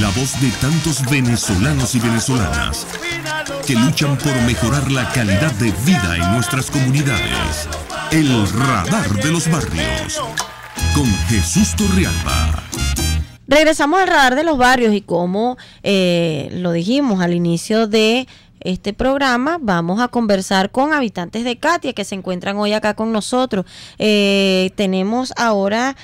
la voz de tantos venezolanos y venezolanas que luchan por mejorar la calidad de vida en nuestras comunidades. El radar de los barrios con Jesús Torrealba. Regresamos al radar de los barrios y como eh, lo dijimos al inicio de este programa, vamos a conversar con habitantes de Katia que se encuentran hoy acá con nosotros. Eh, tenemos ahora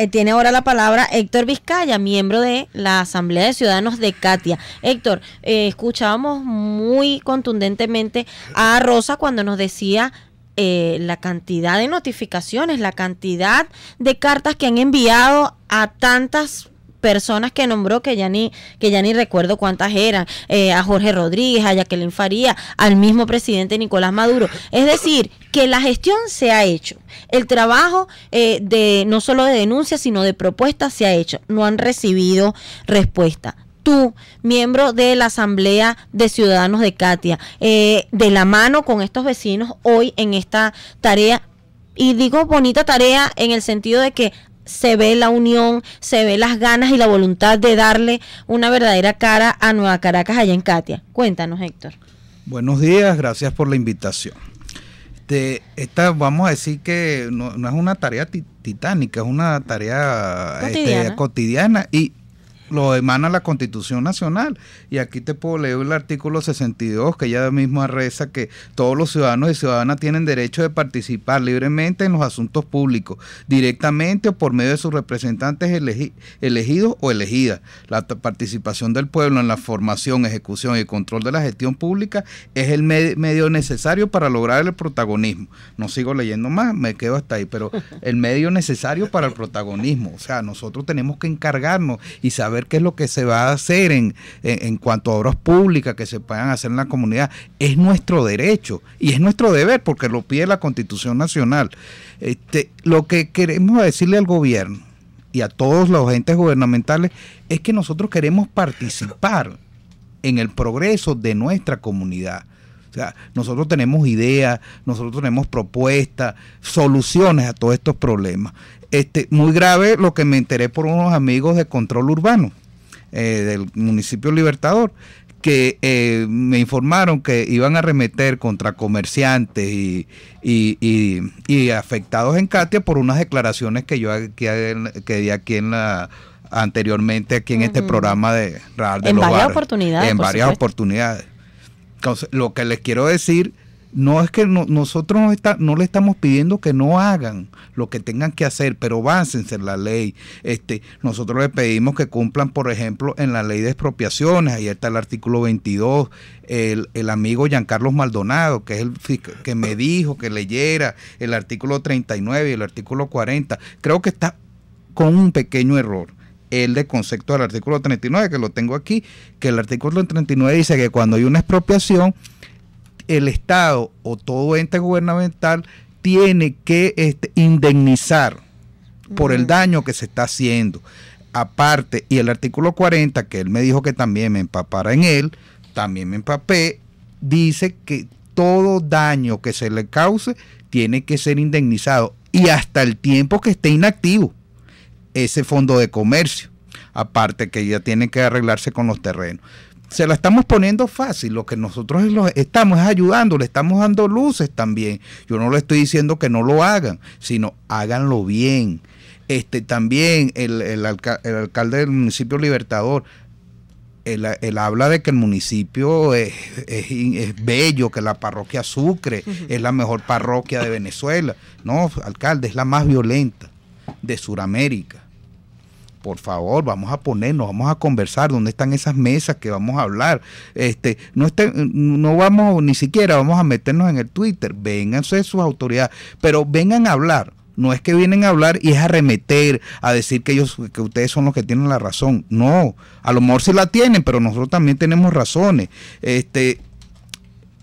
eh, tiene ahora la palabra Héctor Vizcaya, miembro de la Asamblea de Ciudadanos de Katia. Héctor, eh, escuchábamos muy contundentemente a Rosa cuando nos decía eh, la cantidad de notificaciones, la cantidad de cartas que han enviado a tantas personas que nombró que ya ni, que ya ni recuerdo cuántas eran, eh, a Jorge Rodríguez, a Jacqueline Faría, al mismo presidente Nicolás Maduro. Es decir, que la gestión se ha hecho. El trabajo eh, de no solo de denuncia, sino de propuestas se ha hecho. No han recibido respuesta tú, miembro de la Asamblea de Ciudadanos de Katia, eh, de la mano con estos vecinos hoy en esta tarea. Y digo bonita tarea en el sentido de que se ve la unión, se ve las ganas y la voluntad de darle una verdadera cara a Nueva Caracas allá en Katia. Cuéntanos, Héctor. Buenos días, gracias por la invitación. Este, esta, vamos a decir que no, es una tarea titánica, es una tarea este, cotidiana y lo emana la Constitución Nacional. Y aquí te puedo leer el artículo 62, que ya mismo reza que todos los ciudadanos y ciudadanas tienen derecho de participar libremente en los asuntos públicos, directamente o por medio de sus representantes elegidos o elegidas. La participación del pueblo en la formación, ejecución y control de la gestión pública es el medio necesario para lograr el protagonismo. No sigo leyendo más, me quedo hasta ahí, pero el medio necesario para el protagonismo. O sea, nosotros tenemos que encargarnos y saber qué es lo que se va a hacer en, en, cuanto a obras públicas que se puedan hacer en la comunidad. Es nuestro derecho y es nuestro deber porque lo pide la Constitución Nacional. Este, lo que queremos decirle al gobierno y a todos los agentes gubernamentales es que nosotros queremos participar en el progreso de nuestra comunidad. O sea, nosotros tenemos ideas, nosotros tenemos propuestas, soluciones a todos estos problemas. Este, muy grave lo que me enteré por unos amigos de control urbano eh, del municipio Libertador, que eh, me informaron que iban a remeter contra comerciantes y, y, afectados en Katia por unas declaraciones que yo aquí, que di aquí en la anteriormente aquí en este programa de, de en varias oportunidades en varias oportunidades lo que les quiero decir no es que nosotros no, le estamos pidiendo que no hagan lo que tengan que hacer, pero básense en la ley. Este, nosotros les pedimos que cumplan, por ejemplo, en la ley de expropiaciones, ahí está el artículo 22, el, el amigo Giancarlo Maldonado, que es el que me dijo que leyera el artículo 39 y el artículo 40. Creo que está con un pequeño error el de concepto del artículo 39, que lo tengo aquí, que el artículo 39 dice que cuando hay una expropiación, el Estado o todo ente gubernamental tiene que este, indemnizar por el daño que se está haciendo. Aparte, y el artículo 40, que él me dijo que también me empapara en él, también me empapé, dice que todo daño que se le cause tiene que ser indemnizado y hasta el tiempo que esté inactivo ese fondo de comercio. Aparte que ya tiene que arreglarse con los terrenos. Se la estamos poniendo fácil, lo que nosotros los estamos ayudando, le estamos dando luces también. Yo no le estoy diciendo que no lo hagan, sino háganlo bien. Este, también el, alcalde del municipio Libertador él, habla de que el municipio es, bello, que la parroquia Sucre es la mejor parroquia de Venezuela. No, alcalde, es la más violenta de Sudamérica por favor, vamos a ponernos, vamos a conversar, dónde están esas mesas que vamos a hablar. Este, no estén, no vamos ni siquiera vamos a meternos en el Twitter, vénganse sus autoridades, pero vengan a hablar. No es que vienen a hablar y es arremeter, a decir que ellos, que ustedes son los que tienen la razón. No, a lo mejor sí la tienen, pero nosotros también tenemos razones. Este,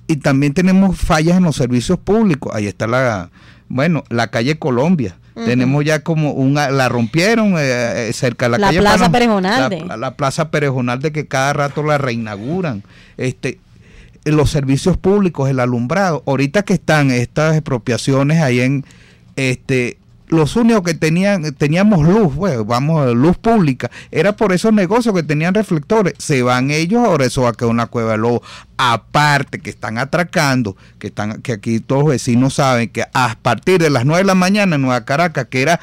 y también tenemos fallas en los servicios públicos. Ahí está la, bueno, la calle Colombia tenemos ya como una, la rompieron eh, eh, cerca de la, la Plaza Perejonal La, la, Plaza de que cada rato la reinauguran. Este, eh, los servicios públicos, el alumbrado. Ahorita que están estas expropiaciones ahí en este los únicos que tenían, teníamos luz, bueno, pues, vamos, luz pública, era por esos negocios que tenían reflectores. Se van ellos ahora, eso va a quedar una cueva de Aparte que están atracando, que están, que aquí todos los vecinos saben que a partir de las 9 de la mañana en Nueva Caracas, que era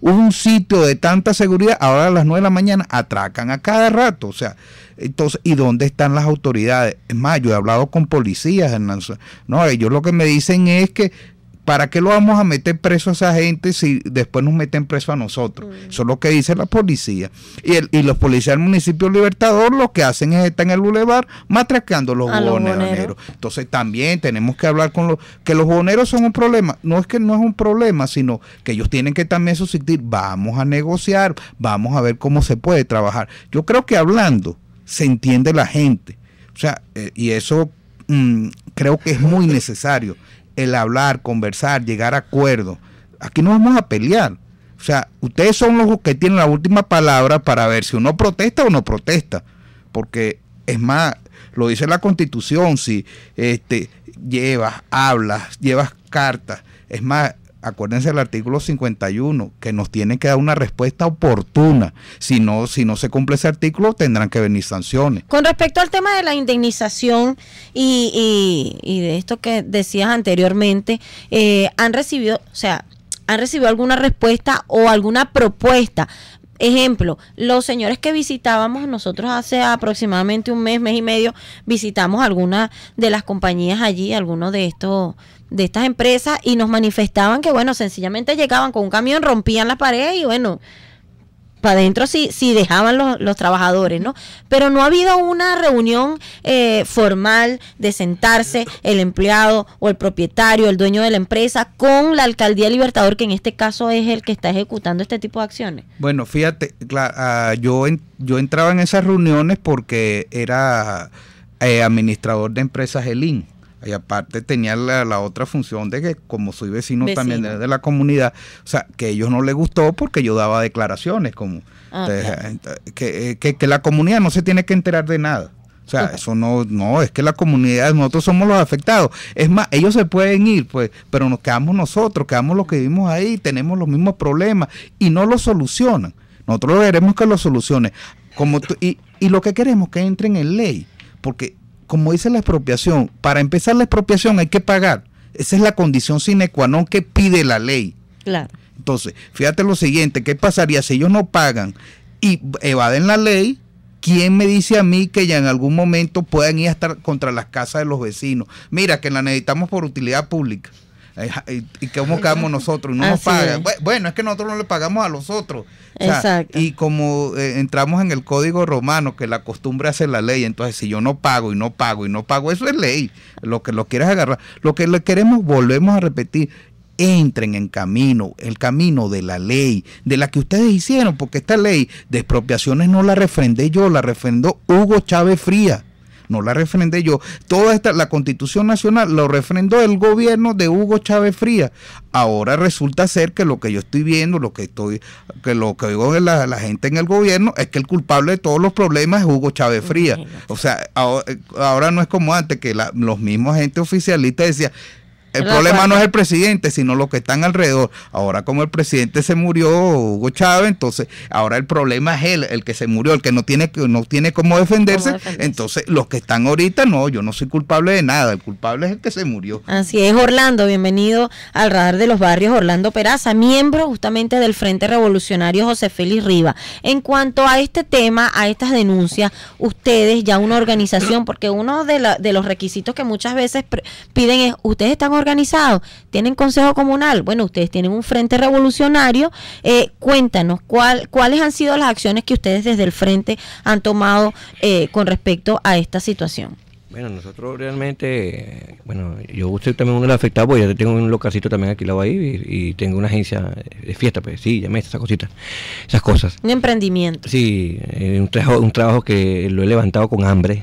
un sitio de tanta seguridad, ahora a las 9 de la mañana atracan a cada rato. O sea, entonces, ¿y dónde están las autoridades? Es más, yo he hablado con policías, No, ellos lo que me dicen es que ¿Para qué lo vamos a meter preso a esa gente si después nos meten preso a nosotros? Mm. Eso es lo que dice la policía. Y, el, los policías del municipio Libertador lo que hacen es estar en el bulevar matracando los boneros Entonces también tenemos que hablar con los... Que los boneros son un problema. No es que no es un problema, sino que ellos tienen que también subsistir. Vamos a negociar, vamos a ver cómo se puede trabajar. Yo creo que hablando se entiende la gente. O sea, eh, y eso mm, creo que es muy necesario el hablar, conversar, llegar a acuerdo. Aquí no vamos a pelear. O sea, ustedes son los que tienen la última palabra para ver si uno protesta o no protesta. Porque es más, lo dice la constitución, si este, llevas, hablas, llevas cartas. Es más, acuérdense del artículo 51, que nos tiene que dar una respuesta oportuna. Si no, si no se cumple ese artículo, tendrán que venir sanciones. Con respecto al tema de la indemnización y, de esto que decías anteriormente, eh, han recibido, o sea, han recibido alguna respuesta o alguna propuesta. Ejemplo, los señores que visitábamos nosotros hace aproximadamente un mes, mes y medio, visitamos algunas de las compañías allí, algunos de estos de estas empresas y nos manifestaban que, bueno, sencillamente llegaban con un camión, rompían la pared y, bueno, para adentro sí, sí dejaban los, trabajadores, ¿no? Pero no ha habido una reunión eh, formal de sentarse el empleado o el propietario, el dueño de la empresa, con la alcaldía Libertador, que en este caso es el que está ejecutando este tipo de acciones. Bueno, fíjate, ah, yo, yo entraba en esas reuniones porque era eh, administrador de empresas ELIN. Y aparte tenía la, otra función de que como soy vecino, también de, la comunidad, o sea, que a ellos no les gustó porque yo daba declaraciones como ah, eh, eh, que, la comunidad no se tiene que enterar de nada. O sea, eso no, no, es que la comunidad, nosotros somos los afectados. Es más, ellos se pueden ir, pues, pero nos quedamos nosotros, quedamos los que vivimos ahí, tenemos los mismos problemas y no los solucionan. Nosotros queremos que los solucione. Como y, y lo que queremos que entren en ley porque como dice la expropiación, para empezar la expropiación hay que pagar. Esa es la condición sine qua non que pide la ley. Claro. Entonces, fíjate lo siguiente, ¿qué pasaría si ellos no pagan y evaden la ley? ¿Quién me dice a mí que ya en algún momento puedan ir a estar contra las casas de los vecinos? Mira, que la necesitamos por utilidad pública. ¿Y cómo quedamos nosotros? No nos pagan. Bueno, es que nosotros no le pagamos a los otros. Y como eh, entramos en el código romano, que la costumbre hace la ley, entonces si yo no pago y no pago y no pago, eso es ley. Lo que lo quieras agarrar. Lo que le queremos, volvemos a repetir, entren en camino, el camino de la ley, de la que ustedes hicieron, porque esta ley de expropiaciones no la refrendé yo, la refrendó Hugo Chávez Fría no la refrendé yo. Toda esta, la constitución nacional lo refrendó el gobierno de Hugo Chávez Frías. Ahora resulta ser que lo que yo estoy viendo, lo que estoy, que lo que oigo de la, gente en el gobierno, es que el culpable de todos los problemas es Hugo Chávez Frías. O sea, ahora, no es como antes que los mismos agentes oficialistas decían el problema no es el presidente, sino los que están alrededor. Ahora como el presidente se murió, Hugo Chávez, entonces ahora el problema es él, el que se murió, el que no tiene, no tiene cómo defenderse. Entonces los que están ahorita, no, yo no soy culpable de nada, el culpable es el que se murió. Así es, Orlando, bienvenido al radar de los barrios, Orlando Peraza, miembro justamente del Frente Revolucionario José Félix Riva. En cuanto a este tema, a estas denuncias, ustedes ya una organización, porque uno de, de los requisitos que muchas veces piden es, ustedes están organizando organizado? ¿Tienen consejo comunal? Bueno, ustedes tienen un frente revolucionario. Eh, cuéntanos, ¿cuáles han sido las acciones que ustedes desde el frente han tomado eh, con respecto a esta situación? Bueno, nosotros realmente, bueno, yo usted también uno de los afectados, porque yo tengo un localcito también aquí alquilado ahí y, y tengo una agencia de fiesta, pues sí, llamé esas cositas, esas cosas. Un emprendimiento. Sí, eh, un trabajo, un trabajo que lo he levantado con hambre,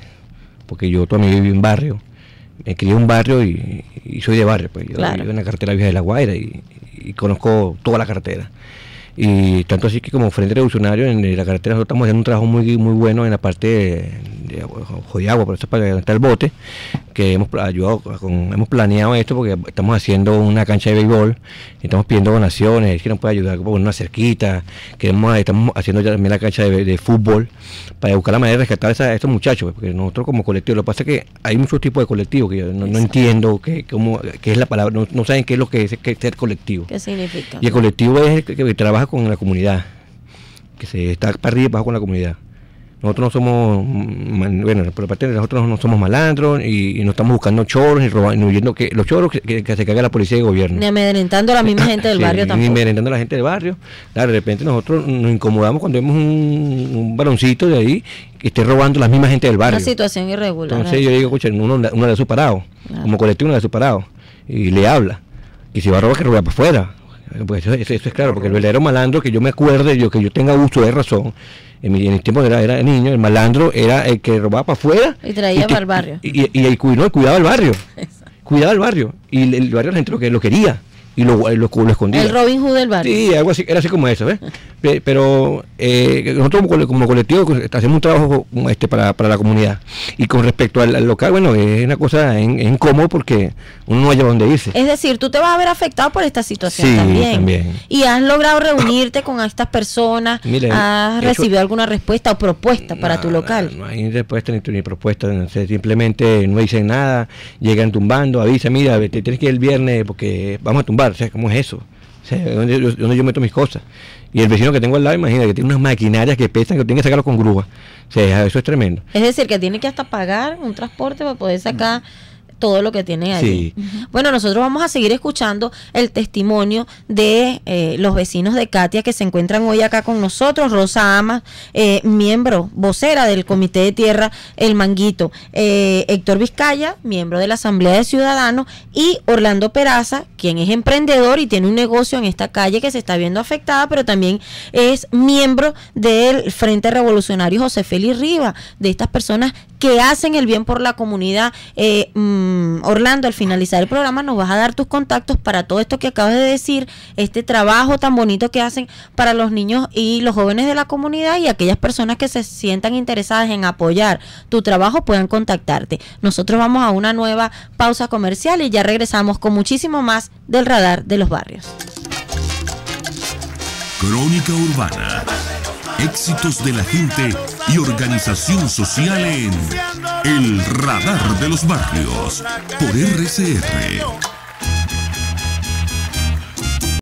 porque yo también viví en barrio me crié en un barrio y, soy de barrio, pues yo vivo en la carretera Vieja de La Guaira y, conozco toda la carretera Y tanto así que como Frente Revolucionario en la carretera nosotros estamos haciendo un trabajo muy, muy bueno en la parte de, de agua por eso es para levantar el bote, que hemos ayudado, hemos planeado esto porque estamos haciendo una cancha de béisbol, estamos pidiendo donaciones, que nos puede ayudar con una cerquita, que estamos haciendo ya también la cancha de, fútbol para buscar la manera de rescatar a estos muchachos, pues, porque nosotros como colectivo, lo que pasa es que hay muchos tipos de colectivos que yo no, entiendo qué, qué es la palabra, no, saben qué es lo que es, ser colectivo. ¿Qué significa? Y el colectivo es el que, trabaja con la comunidad, que se está para arriba y abajo con la comunidad. Nosotros no somos, bueno, por parte nosotros no somos malandros y, no estamos buscando choros y robando, huyendo que los choros que, se caiga la policía y el gobierno. Ni amedrentando a la misma gente del barrio también Ni amedrentando a la gente del barrio. de repente nosotros nos incomodamos cuando vemos un, un de ahí que esté robando a la misma gente del barrio. Una situación irregular. Entonces ¿eh? yo digo, escuchen, uno, de sus parados, como colectivo uno de sus parados, y le habla. Y si va a robar, que robe para afuera pues eso, es claro, porque el verdadero malandro que yo me acuerde, yo que yo tenga gusto de razón, en, mi, el tiempo era, era niño, el malandro era el que robaba para afuera. Y traía para el barrio. Y, el, no, cuidaba el barrio. Cuidaba el barrio. Y el, barrio la gente que, lo quería y lo, lo, escondidos El Robin Hood del barrio. Sí, algo así, era así como eso, ¿ves? Pero eh, nosotros como, colectivo pues, hacemos un trabajo este para, la comunidad. Y con respecto al, local, bueno, es una cosa en, incómodo porque uno no haya dónde irse. Es decir, tú te vas a ver afectado por esta situación sí, también. Y has logrado reunirte con estas personas, Mira, has recibido alguna respuesta o propuesta para tu local. No, hay respuesta ni, ni propuesta, simplemente no dicen nada, llegan tumbando, avisa, mira, te tienes que ir el viernes porque vamos a tumbar o ¿cómo es eso? ¿dónde yo, meto mis cosas? Y el vecino que tengo al lado, imagina que tiene unas maquinarias que pesan, que tiene que sacarlo con grúa. O eso es tremendo. Es decir, que tiene que hasta pagar un transporte para poder sacar todo lo que tiene ahí. Bueno, nosotros vamos a seguir escuchando el testimonio de eh, los vecinos de Katia que se encuentran hoy acá con nosotros. Rosa Ama, eh, miembro, vocera del Comité de Tierra El Manguito. Eh, Héctor Vizcaya, miembro de la Asamblea de Ciudadanos. Y Orlando Peraza, quien es emprendedor y tiene un negocio en esta calle que se está viendo afectada, pero también es miembro del Frente Revolucionario José Félix Riva, de estas personas que hacen el bien por la comunidad. Eh, mm, Orlando, al finalizar el programa nos vas a dar tus contactos para todo esto que acabas de decir, este trabajo tan bonito que hacen para los niños y los jóvenes de la comunidad y aquellas personas que se sientan interesadas en apoyar tu trabajo puedan contactarte. Nosotros vamos a una nueva pausa comercial y ya regresamos con muchísimo más del radar de los barrios. Crónica Urbana. Éxitos de la gente y organización social en El Radar de los Barrios por RCR.